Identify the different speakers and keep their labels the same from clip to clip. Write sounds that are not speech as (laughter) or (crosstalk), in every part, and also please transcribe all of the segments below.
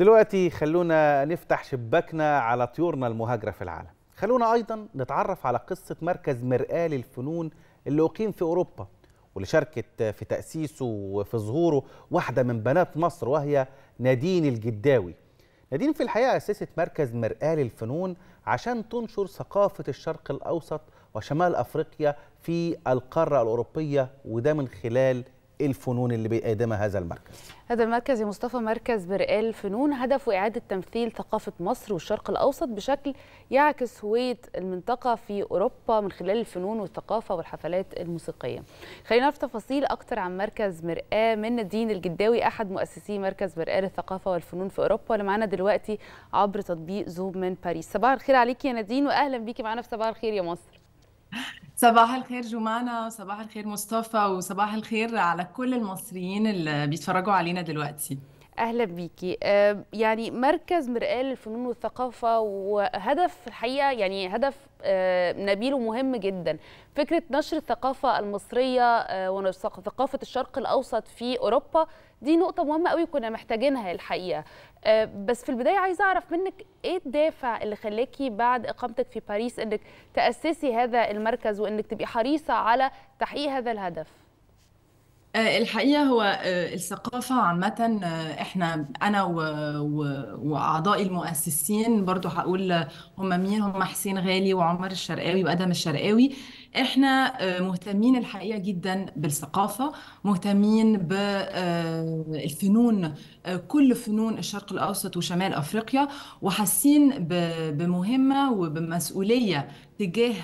Speaker 1: دلوقتي خلونا نفتح شباكنا على طيورنا المهاجرة في العالم خلونا أيضا نتعرف على قصة مركز مرآة للفنون اللي أقيم في أوروبا واللي شاركت في تأسيسه وفي ظهوره واحدة من بنات مصر وهي نادين الجداوي نادين في الحقيقة أسست مركز مرآة للفنون عشان تنشر ثقافة الشرق الأوسط وشمال أفريقيا في القارة الأوروبية وده من خلال الفنون اللي بيقدمها هذا المركز
Speaker 2: هذا المركز يا مصطفى مركز برقال الفنون هدفه إعادة تمثيل ثقافة مصر والشرق الأوسط بشكل يعكس هوية المنطقة في أوروبا من خلال الفنون والثقافة والحفلات الموسيقية خلينا نعرف تفاصيل أكتر عن مركز مرآة من نادين الجداوي أحد مؤسسي مركز مرآة للثقافة والفنون في أوروبا اللي معانا دلوقتي عبر تطبيق زوم من باريس صباح الخير عليك يا نادين وأهلا بيكي معانا في صباح الخير يا مصر
Speaker 3: صباح الخير جمانة وصباح الخير مصطفى وصباح الخير على كل المصريين اللي بيتفرجوا علينا دلوقتي
Speaker 2: اهلا بيكي آه، يعني مركز مرآة للفنون والثقافه وهدف الحقيقه يعني هدف آه، نبيل ومهم جدا فكره نشر الثقافه المصريه آه، وثقافه الشرق الاوسط في اوروبا دي نقطه مهمه قوي كنا محتاجينها الحقيقه بس في البدايه عايزه اعرف منك ايه الدافع اللي خلاكي بعد اقامتك في باريس انك تاسسي هذا المركز وانك تبقي حريصه على تحقيق هذا الهدف
Speaker 3: آه، الحقيقة هو آه، الثقافة عامة آه، احنا انا و... واعضائي المؤسسين برضو هقول هم مين هم حسين غالي وعمر الشرقاوي وادم الشرقاوي احنا آه، مهتمين الحقيقه جدا بالثقافه مهتمين بالفنون آه، آه، كل فنون الشرق الاوسط وشمال افريقيا وحاسين بمهمه وبمسؤوليه تجاه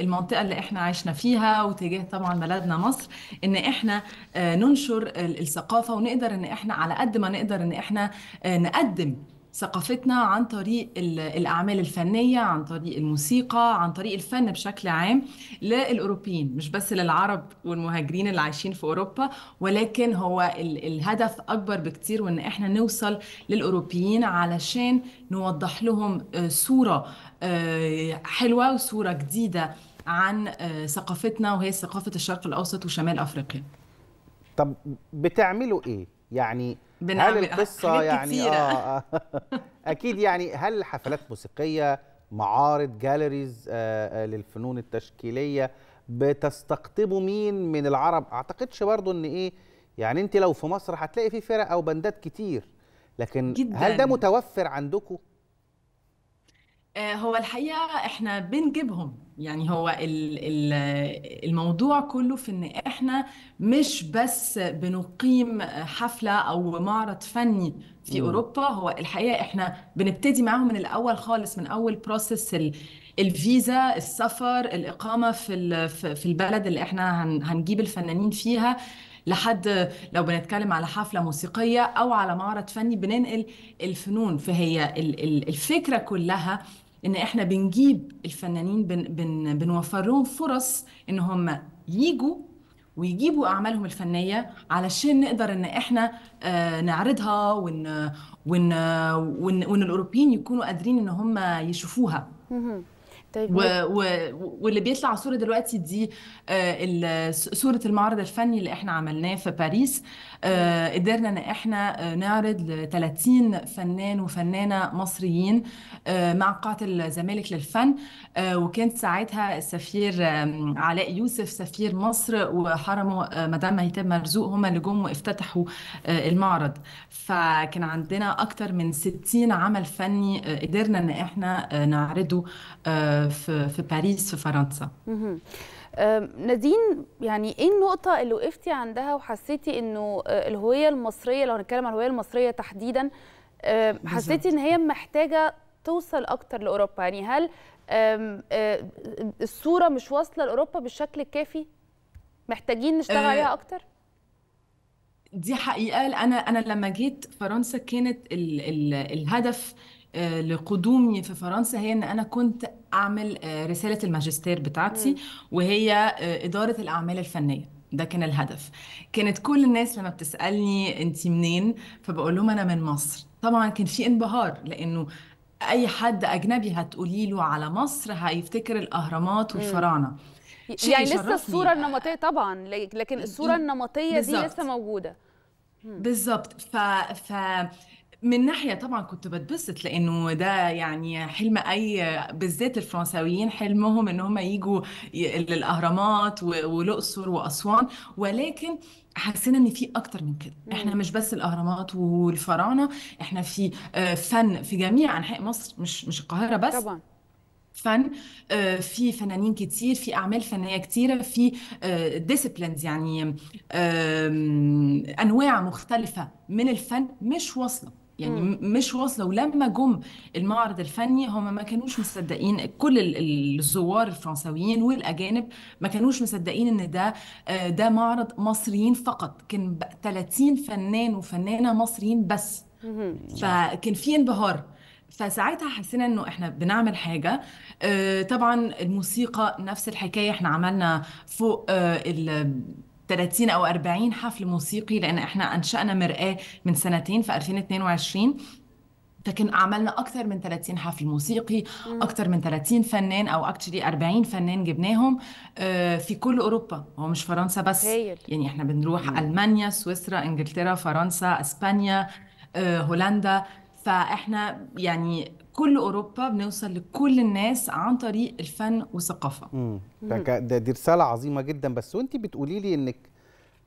Speaker 3: المنطقه اللي احنا عشنا فيها وتجاه طبعا بلدنا مصر ان احنا ننشر الثقافه ونقدر ان احنا على قد ما نقدر ان احنا نقدم ثقافتنا عن طريق الأعمال الفنية عن طريق الموسيقى عن طريق الفن بشكل عام للأوروبيين مش بس للعرب والمهاجرين اللي عايشين في أوروبا ولكن هو الهدف أكبر بكتير وإن إحنا نوصل للأوروبيين علشان نوضح لهم آه، صورة آه، حلوة وصورة جديدة عن آه، ثقافتنا وهي ثقافة الشرق الأوسط وشمال أفريقيا
Speaker 1: طب بتعملوا إيه؟ يعني هل القصه يعني اه, آه. (laughs) اكيد يعني هل حفلات موسيقيه معارض جاليريز آه،, آه للفنون التشكيليه بتستقطبوا مين من العرب اعتقدش برضو ان ايه يعني انت لو في مصر هتلاقي في فرق او بندات كتير لكن جداً. هل ده متوفر عندكم
Speaker 3: آه، هو الحقيقة احنا بنجيبهم يعني هو الموضوع كله في ان احنا مش بس بنقيم حفلة او معرض فني في مم. اوروبا هو الحقيقة احنا بنبتدي معاهم من الاول خالص من اول بروسيس الفيزا السفر الإقامة في في البلد اللي احنا هنجيب الفنانين فيها لحد لو بنتكلم على حفلة موسيقية أو على معرض فني بننقل الفنون فهي الفكرة كلها ان احنا بنجيب الفنانين بن بن بنوفرهم فرص ان هم يجوا ويجيبوا اعمالهم الفنيه علشان نقدر ان احنا آه، نعرضها وان وان وان, وإن الاوروبيين يكونوا قادرين ان هم يشوفوها
Speaker 2: طيب و... و...
Speaker 3: واللي بيطلع صوره دلوقتي دي آه، صوره المعرض الفني اللي احنا عملناه في باريس آه، قدرنا ان احنا آه، نعرض ل 30 فنان وفنانه مصريين مع قاعه الزمالك للفن وكانت ساعتها السفير علاء يوسف سفير مصر وحرمه مدام هيتام مرزوق هما اللي جم وافتتحوا المعرض فكان عندنا اكتر من 60 عمل فني قدرنا ان احنا نعرضه في, في باريس في فرنسا
Speaker 2: نادين يعني ايه النقطة اللي وقفتي عندها وحسيتي انه أه، الهوية المصرية لو هنتكلم عن الهوية المصرية تحديدا أه، حسيتي ان هي محتاجة توصل اكتر لاوروبا يعني هل أه، الصورة مش واصلة لاوروبا بالشكل الكافي محتاجين نشتغل عليها اكتر؟
Speaker 3: دي حقيقة أنا أنا لما جيت فرنسا كانت الـ الـ الهدف آه، لقدومي في فرنسا هي ان انا كنت اعمل آه، رساله الماجستير بتاعتي وهي آه، اداره الاعمال الفنيه ده كان الهدف كانت كل الناس لما بتسالني انت منين فبقول لهم انا من مصر طبعا كان في انبهار لانه اي حد اجنبي هتقولي له على مصر هيفتكر الاهرامات والفراعنه
Speaker 2: يعني لسه الصوره النمطيه طبعا لكن الصوره النمطيه بالزبط. دي لسه موجوده بالظبط ف ف من
Speaker 3: ناحيه طبعا كنت بتبسط لانه ده يعني حلم اي بالذات الفرنساويين حلمهم ان هم يجوا للاهرامات والاقصر واسوان ولكن حسينا ان في اكتر من كده احنا مش بس الاهرامات والفراعنه احنا في آه، فن في جميع انحاء مصر مش مش القاهره بس طبعا فن آه، في فنانين كتير في اعمال فنيه كتيره في ديسيبلينز آه، يعني انواع مختلفه من الفن مش واصله يعني مم. مش واصله ولما جم المعرض الفني هم ما كانوش مصدقين كل الزوار الفرنساويين والاجانب ما كانوش مصدقين ان ده آه، ده معرض مصريين فقط كان 30 فنان وفنانه مصريين بس فكان في انبهار فساعتها حسينا انه احنا بنعمل حاجه آه طبعا الموسيقى نفس الحكايه احنا عملنا فوق آه 30 او 40 حفل موسيقي لان احنا انشانا مرآه من سنتين في 2022 فكن عملنا اكثر من 30 حفل موسيقي اكثر من 30 فنان او اكتشلي 40 فنان جبناهم آه، في كل اوروبا هو مش فرنسا بس يعني احنا بنروح المانيا سويسرا انجلترا فرنسا اسبانيا آه، هولندا فاحنا يعني كل اوروبا بنوصل لكل الناس عن طريق
Speaker 1: الفن والثقافه امم ده دي رساله عظيمه جدا بس وانت بتقولي لي انك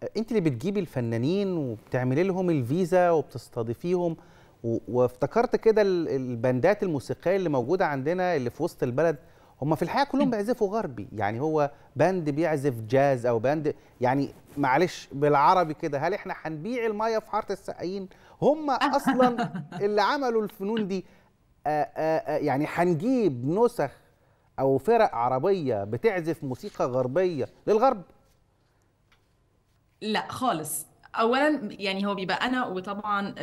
Speaker 1: آه، انت اللي بتجيبي الفنانين وبتعملي لهم الفيزا وبتستضيفيهم وافتكرت كده البندات الموسيقيه اللي موجوده عندنا اللي في وسط البلد هم في الحقيقه كلهم بيعزفوا غربي يعني هو باند بيعزف جاز او باند يعني معلش بالعربي كده هل احنا هنبيع الميه في حاره السقايين هم (laughs) اصلا اللي عملوا الفنون دي آه، آه، آه، يعني هنجيب نسخ او فرق عربيه بتعزف موسيقى غربيه للغرب
Speaker 3: لا خالص اولا يعني هو بيبقى انا وطبعا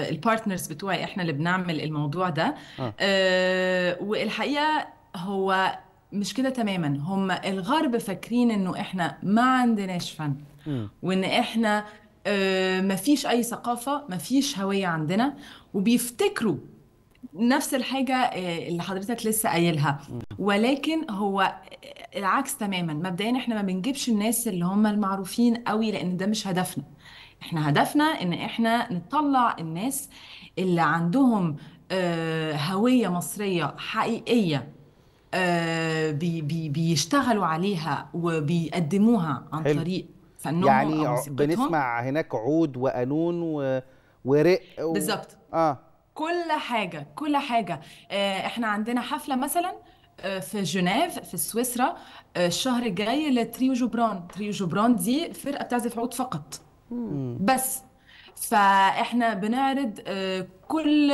Speaker 3: البارتنرز بتوعي احنا اللي بنعمل الموضوع ده آه. أه والحقيقه هو مش كده تماما هم الغرب فاكرين انه احنا ما عندناش فن وان احنا مفيش اي ثقافه مفيش هويه عندنا وبيفتكروا نفس الحاجة آه، اللي حضرتك لسه قايلها ولكن هو آه، العكس تماما مبدئيا احنا ما بنجيبش الناس اللي هم المعروفين قوي لأن ده مش هدفنا احنا هدفنا ان احنا نطلع الناس اللي عندهم آه، هوية مصرية حقيقية بيشتغلوا عليها وبيقدموها عن حلو. طريق فنهم يعني بنسمع
Speaker 1: هناك عود وقانون ورق و... بالظبط اه
Speaker 3: كل حاجه كل حاجه آه، احنا عندنا حفله مثلا آه، في جنيف في سويسرا آه، الشهر الجاي لتريو جبران تريو جبران دي فرقه بتعزف عود فقط بس فاحنا بنعرض كل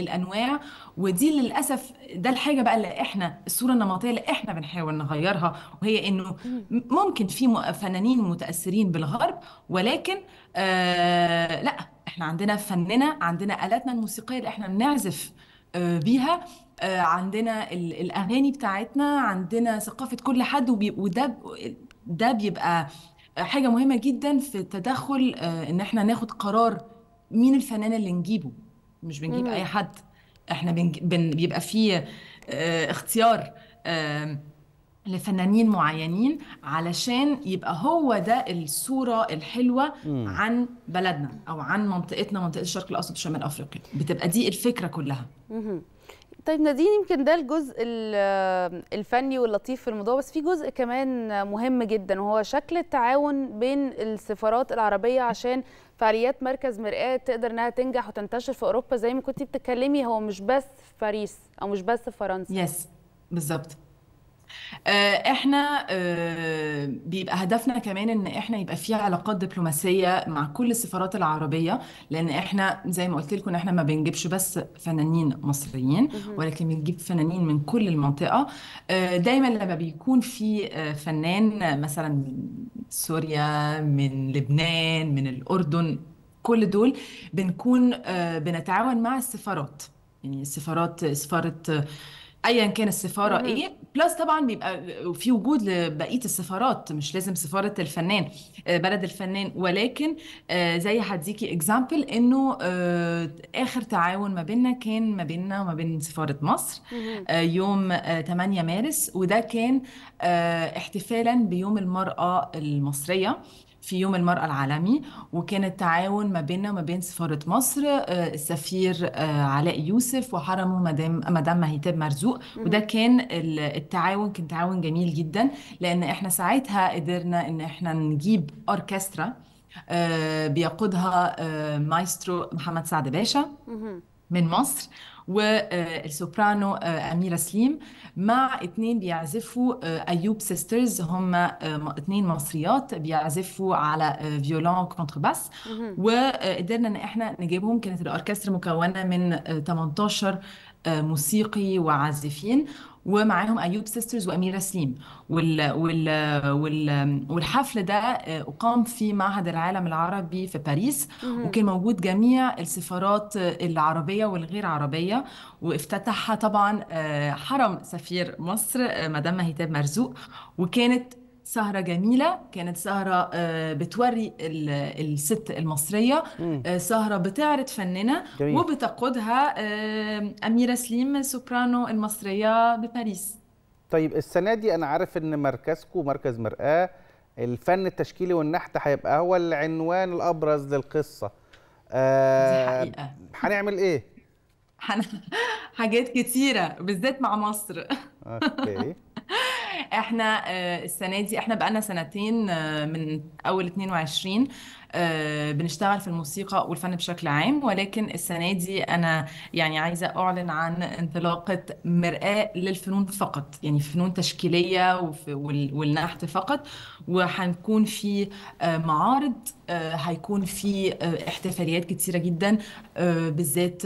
Speaker 3: الانواع ودي للاسف ده الحاجه بقى اللي احنا الصوره النمطيه اللي احنا بنحاول نغيرها وهي انه ممكن في فنانين متاثرين بالغرب ولكن آه لا احنا عندنا فننا عندنا آلاتنا الموسيقية اللي احنا بنعزف آه، بيها آه، عندنا الأغاني بتاعتنا عندنا ثقافة كل حد وده ده بيبقى حاجة مهمة جدا في التدخل آه، إن احنا ناخد قرار مين الفنان اللي نجيبه مش بنجيب مم. أي حد احنا بن... بيبقى فيه اختيار لفنانين معينين علشان يبقى هو ده الصوره الحلوه م. عن بلدنا او عن منطقتنا منطقه الشرق الاوسط وشمال افريقيا بتبقى دي الفكره كلها
Speaker 2: مم. طيب نادين يمكن ده الجزء الفني واللطيف في الموضوع بس في جزء كمان مهم جدا وهو شكل التعاون بين السفارات العربيه عشان فعاليات مركز مرآة تقدر انها تنجح وتنتشر في اوروبا زي ما كنتي بتتكلمي هو مش بس في باريس او مش بس في فرنسا
Speaker 3: يس بالظبط آه، احنا آه، بيبقى هدفنا كمان ان احنا يبقى في علاقات دبلوماسيه مع كل السفارات العربيه لان احنا زي ما قلت لكم احنا ما بنجيبش بس فنانين مصريين ولكن بنجيب فنانين من كل المنطقه آه، دايما لما بيكون في فنان مثلا من سوريا من لبنان من الاردن كل دول بنكون بنتعاون مع السفارات يعني السفارات سفاره ايا كان السفاره ايه بلس طبعا بيبقى في وجود لبقيه السفارات مش لازم سفاره الفنان آه، بلد الفنان ولكن آه، زي هديكي اكزامبل انه آه، اخر تعاون ما بيننا كان ما بيننا وما بين سفاره مصر يوم 8 مارس وده كان احتفالا بيوم المراه المصريه في يوم المرأة العالمي وكان التعاون ما بيننا وما بين سفارة مصر آه، السفير آه، علاء يوسف وحرمه مدام مدام مهيتاب مرزوق وده كان التعاون كان تعاون جميل جدا لأن احنا ساعتها قدرنا إن احنا نجيب أوركسترا آه، بيقودها مايسترو محمد سعد باشا من مصر والسوبرانو آه، أميرة سليم مع اثنين بيعزفوا آه، أيوب سيسترز هم اثنين آه، مصريات بيعزفوا على فيولون باس وقدرنا ان احنا نجيبهم كانت الاوركسترا مكونه من 18 آه، موسيقي وعازفين ومعاهم ايوب سيسترز واميره سليم وال وال وال والحفل ده آه، اقام في معهد العالم العربي في باريس وكان موجود جميع السفارات العربيه والغير عربيه وافتتحها طبعا آه، حرم سفير مصر مدام هيتاب مرزوق وكانت سهرة جميلة كانت سهرة آه، بتوري الست المصرية آه، سهرة بتعرض فنانة وبتقودها آه، أميرة سليم سوبرانو المصرية بباريس
Speaker 1: طيب السنة دي أنا عارف إن مركزكم مركز مرآة الفن التشكيلي والنحت هيبقى هو العنوان الأبرز للقصة آه دي حقيقة هنعمل إيه؟
Speaker 3: (laughs) حاجات كتيرة بالذات مع مصر
Speaker 1: أوكي (laughs)
Speaker 3: احنا آه، السنه دي احنا بقالنا سنتين آه، من اول 22 آه، بنشتغل في الموسيقى والفن بشكل عام ولكن السنة دي أنا يعني عايزة أعلن عن انطلاقة مرآة للفنون فقط يعني فنون تشكيلية والنحت فقط وهنكون في آه، معارض آه، هيكون في احتفاليات كتيرة جدا بالذات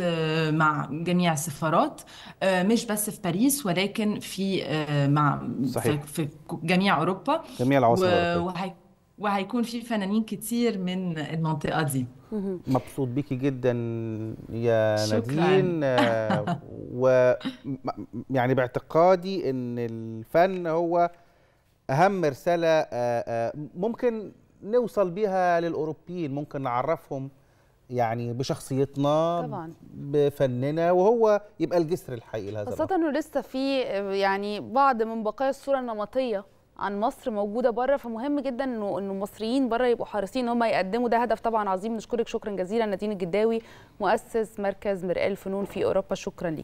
Speaker 3: مع جميع السفارات مش بس في باريس ولكن في
Speaker 1: مع صحيح. في
Speaker 3: جميع أوروبا جميع العواصم و... وهيكون في فنانين كتير من المنطقه دي
Speaker 1: مبسوط بيكي جدا يا نادين (laughs) و يعني باعتقادي ان الفن هو اهم رساله آه، آه، ممكن نوصل بيها للاوروبيين ممكن نعرفهم يعني بشخصيتنا طبعا بفننا وهو يبقى الجسر الحقيقي لهذا خاصه
Speaker 2: انه لسه في آه، يعني بعض من بقايا الصوره النمطيه عن مصر موجوده بره فمهم جدا انه انه المصريين بره يبقوا حريصين ان هم يقدموا ده هدف طبعا عظيم نشكرك شكرا جزيلا نادين الجداوي مؤسس مركز مرآة الفنون في اوروبا شكرا لك